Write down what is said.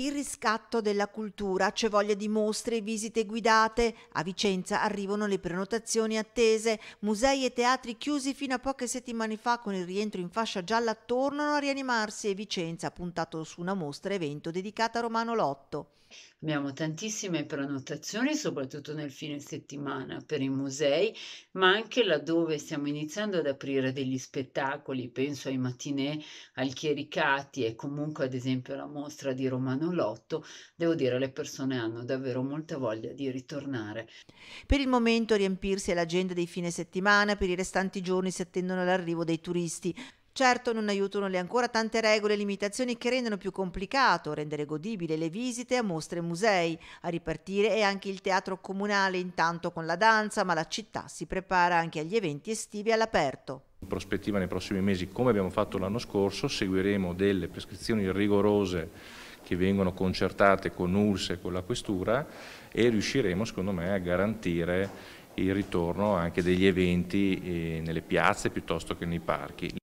Il riscatto della cultura, c'è voglia di mostre e visite guidate. A Vicenza arrivano le prenotazioni attese. Musei e teatri chiusi fino a poche settimane fa con il rientro in fascia gialla tornano a rianimarsi e Vicenza ha puntato su una mostra evento dedicata a Romano Lotto. Abbiamo tantissime prenotazioni, soprattutto nel fine settimana per i musei, ma anche laddove stiamo iniziando ad aprire degli spettacoli, penso ai mattinè, al Chiericati e comunque ad esempio alla mostra di Romano Lotto, devo dire le persone hanno davvero molta voglia di ritornare. Per il momento riempirsi è l'agenda dei fine settimana, per i restanti giorni si attendono l'arrivo dei turisti. Certo non aiutano le ancora tante regole e limitazioni che rendono più complicato rendere godibile le visite a mostre e musei. A ripartire è anche il teatro comunale intanto con la danza, ma la città si prepara anche agli eventi estivi all'aperto. In prospettiva nei prossimi mesi, come abbiamo fatto l'anno scorso, seguiremo delle prescrizioni rigorose che vengono concertate con URSS e con la Questura e riusciremo secondo me a garantire il ritorno anche degli eventi eh, nelle piazze piuttosto che nei parchi.